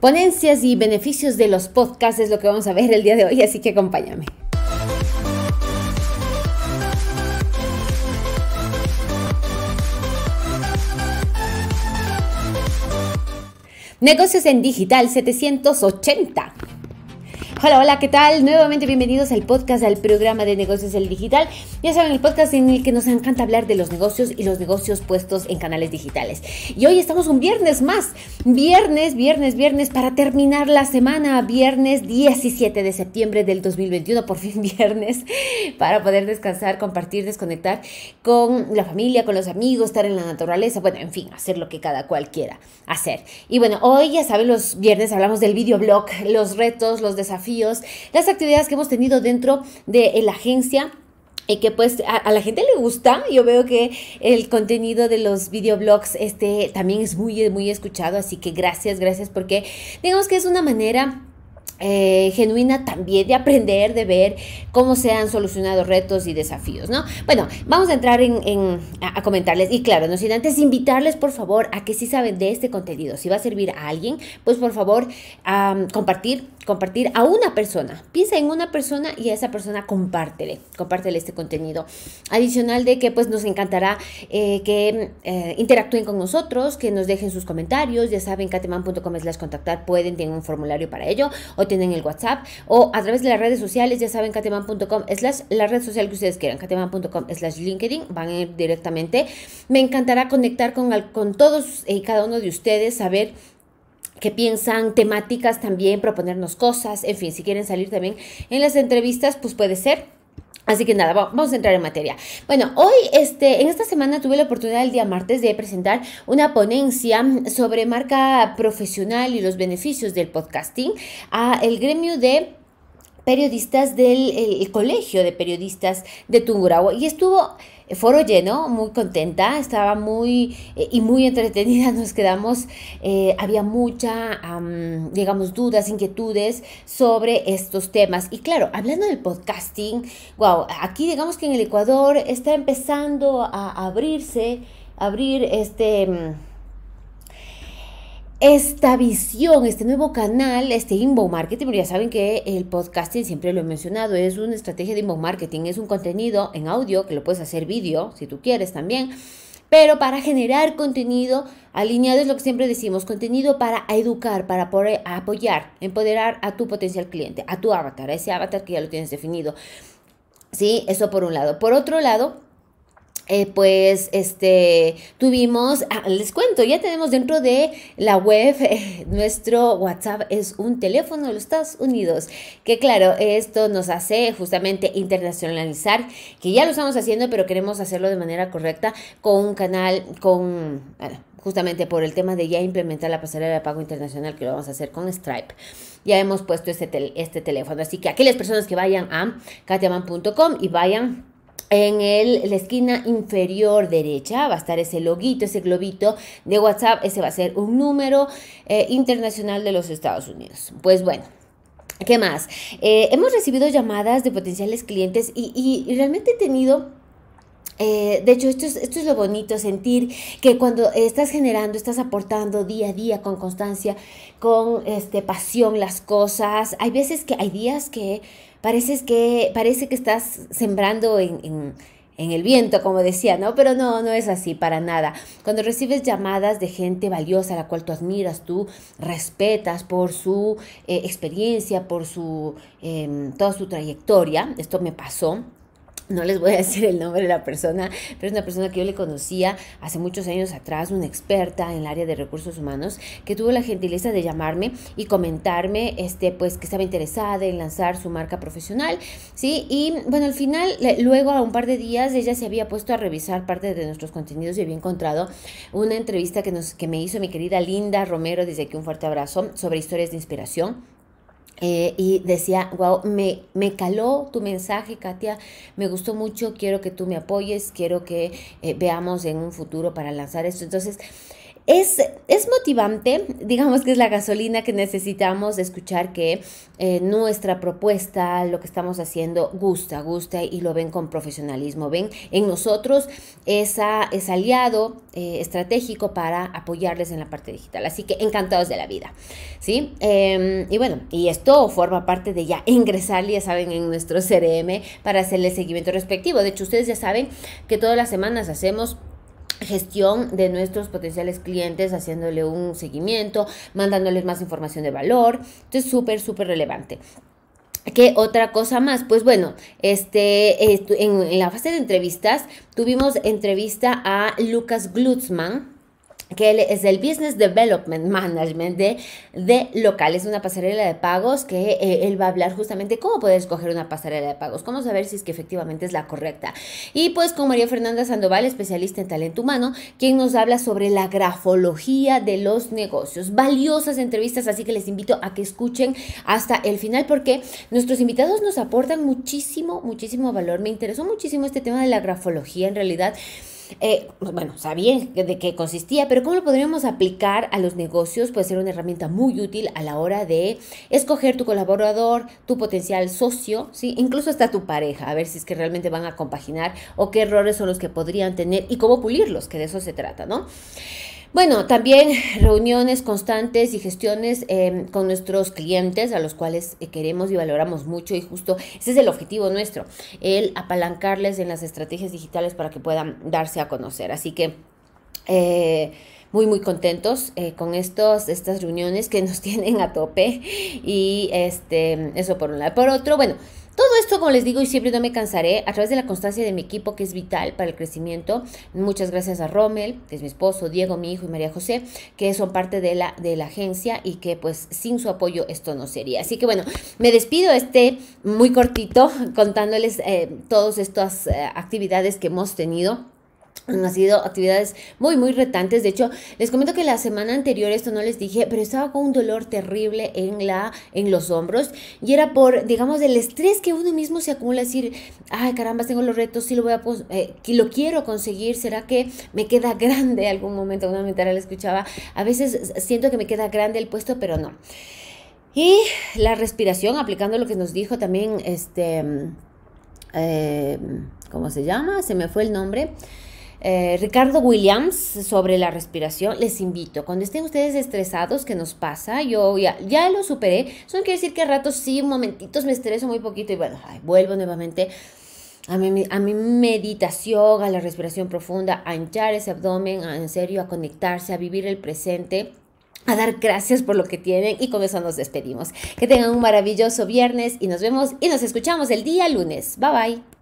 Ponencias y beneficios de los podcasts es lo que vamos a ver el día de hoy, así que acompáñame. Negocios en Digital 780. Hola, hola, ¿qué tal? Nuevamente bienvenidos al podcast, al programa de negocios el digital. Ya saben, el podcast en el que nos encanta hablar de los negocios y los negocios puestos en canales digitales. Y hoy estamos un viernes más, viernes, viernes, viernes, para terminar la semana, viernes 17 de septiembre del 2021, por fin viernes, para poder descansar, compartir, desconectar con la familia, con los amigos, estar en la naturaleza, bueno, en fin, hacer lo que cada cual quiera hacer. Y bueno, hoy ya saben, los viernes hablamos del videoblog, los retos, los desafíos las actividades que hemos tenido dentro de eh, la agencia y que pues a, la gente le gusta. Yo veo que el contenido de los videoblogs este, también es muy, muy escuchado, así que gracias, gracias porque digamos que es una manera eh, genuina también de aprender, de ver cómo se han solucionado retos y desafíos, ¿no? Bueno, vamos a entrar en, a, comentarles y claro, no sin antes invitarles por favor a que si saben de este contenido, si va a servir a alguien, pues por favor a compartir, compartir a una persona, piensa en una persona y a esa persona compártele, compártele este contenido. Adicional de que pues nos encantará eh, que eh, interactúen con nosotros, que nos dejen sus comentarios, ya saben, cateman.com las contactar, pueden, tienen un formulario para ello. O tienen el WhatsApp o a través de las redes sociales, ya saben, cateman.com slash la red social que ustedes quieran, cateman.com slash LinkedIn, van a ir directamente. Me encantará conectar con, con todos y cada uno de ustedes, saber qué piensan, temáticas también, proponernos cosas, en fin, si quieren salir también en las entrevistas, pues puede ser Así que nada, vamos a entrar en materia. Bueno, hoy, este, en esta semana tuve la oportunidad el día martes de presentar una ponencia sobre marca profesional y los beneficios del podcasting a el gremio de periodistas del Colegio de Periodistas de Tungurahua y estuvo foro lleno, muy contenta, estaba muy eh, y muy entretenida, nos quedamos, eh, había mucha, digamos, dudas, inquietudes sobre estos temas. Y claro, hablando del podcasting, wow, aquí digamos que en el Ecuador está empezando a abrirse, abrir este... Mm, esta visión, este nuevo canal, este inbound marketing, ya saben que el podcasting siempre lo he mencionado, es una estrategia de inbound marketing, es un contenido en audio que lo puedes hacer vídeo si tú quieres también, pero para generar contenido alineado es lo que siempre decimos, contenido para educar, para apoyar, empoderar a tu potencial cliente, a tu avatar, a ese avatar que ya lo tienes definido. Sí, eso por un lado. Por otro lado, eh, pues este tuvimos, ah, les cuento, ya tenemos dentro de la web eh, nuestro WhatsApp es un teléfono de los Estados Unidos, que claro, esto nos hace justamente internacionalizar, que ya lo estamos haciendo, pero queremos hacerlo de manera correcta con un canal, con ah, justamente por el tema de ya implementar la pasarela de pago internacional que lo vamos a hacer con Stripe. Ya hemos puesto este, este teléfono, así que aquellas personas que vayan a katiaman.com y vayan en, el, la esquina inferior derecha va a estar ese loguito, ese globito de WhatsApp. Ese va a ser un número eh, internacional de los Estados Unidos. Pues bueno, ¿Qué más? Eh, hemos recibido llamadas de potenciales clientes y, realmente he tenido... Eh, de hecho, esto es, esto es lo bonito, sentir que cuando estás generando, estás aportando día a día con constancia, con este, pasión las cosas. Hay veces que hay días que pareces que, parece que estás sembrando en, en, el viento, como decía, ¿no? Pero no, no es así, para nada. Cuando recibes llamadas de gente valiosa, a la cual tú admiras, tú respetas por su eh, experiencia, por su, em, toda su trayectoria, esto me pasó, no les voy a decir el nombre de la persona, pero es una persona que yo le conocía hace muchos años atrás, una experta en el área de recursos humanos, que tuvo la gentileza de llamarme y comentarme, este, pues, que estaba interesada en lanzar su marca profesional, ¿sí? Y bueno, al final, luego a un par de días, ella se había puesto a revisar parte de nuestros contenidos y había encontrado una entrevista que, nos, que me hizo mi querida Linda Romero, desde aquí un fuerte abrazo, sobre historias de inspiración eh, y decía, wow, me, me, caló tu mensaje, Katia, me gustó mucho, quiero que tú me apoyes, quiero que eh, veamos en un futuro para lanzar esto. Entonces, es, motivante, digamos que es la gasolina que necesitamos escuchar que eh, nuestra propuesta, lo que estamos haciendo, gusta, gusta y lo ven con profesionalismo. Ven en nosotros esa, ese aliado eh, estratégico para apoyarles en la parte digital. Así que encantados de la vida. ¿sí? Em, y bueno, y esto forma parte de ya ingresar, ya saben, en nuestro CRM para hacerle seguimiento respectivo. De hecho, ustedes ya saben que todas las semanas hacemos gestión de nuestros potenciales clientes, haciéndole un seguimiento, mandándoles más información de valor. Entonces, súper, súper relevante. ¿Qué otra cosa más? Pues bueno, este, en, la fase de entrevistas tuvimos entrevista a Lucas Glutzmann que él es el Business Development Management de, de Local. Es una pasarela de pagos que eh, él va a hablar justamente cómo poder escoger una pasarela de pagos, cómo saber si es que efectivamente es la correcta. Y pues con María Fernanda Sandoval, especialista en talento humano, quien nos habla sobre la grafología de los negocios. Valiosas entrevistas, así que les invito a que escuchen hasta el final porque nuestros invitados nos aportan muchísimo, muchísimo valor. Me interesó muchísimo este tema de la grafología en realidad. Eh, pues bueno, sabía de qué consistía, pero cómo lo podríamos aplicar a los negocios puede ser una herramienta muy útil a la hora de escoger tu colaborador, tu potencial socio, ¿sí? incluso hasta tu pareja, a ver si es que realmente van a compaginar o qué errores son los que podrían tener y cómo pulirlos, que de eso se trata, ¿no? Bueno, también reuniones constantes y gestiones em, con nuestros clientes, a los cuales eh, queremos y valoramos mucho, y justo ese es el objetivo nuestro, el apalancarles en las estrategias digitales para que puedan darse a conocer. Así que... Eh, muy muy contentos eh, con estos estas reuniones que nos tienen a tope y este eso por un lado por otro bueno todo esto, como les digo, y siempre no me cansaré, a través de la constancia de mi equipo, que es vital para el crecimiento. Muchas gracias a Rommel, que es mi esposo, Diego, mi hijo y María José, que son parte de la, de la agencia y que pues sin su apoyo esto no sería. Así que bueno, me despido este muy cortito contándoles eh, todas estas eh, actividades que hemos tenido han sido actividades muy, muy retantes. De hecho, les comento que la semana anterior, esto no les dije, pero estaba con un dolor terrible en, la, en los hombros y era por, digamos, el estrés que uno mismo se acumula, decir, ay caramba, tengo los retos, sí lo voy a, eh, lo quiero conseguir, ¿será que me queda grande algún momento? Una mentira la escuchaba, a veces siento que me queda grande el puesto, pero no. Y la respiración, aplicando lo que nos dijo también, este, mm, eh, ¿cómo se llama? Se me fue el nombre. Eh, Ricardo Williams sobre la respiración, les invito, cuando estén ustedes estresados, qué nos pasa, yo ya, lo superé, eso no quiere decir que a ratos sí, momentitos me estreso muy poquito y bueno, vuelvo nuevamente a mi, a mi meditación, a la respiración profunda, a hinchar ese abdomen, en serio, a conectarse, a vivir el presente a dar gracias por lo que tienen y con eso nos despedimos. Que tengan un maravilloso viernes y nos vemos y nos escuchamos el día lunes. Bye bye.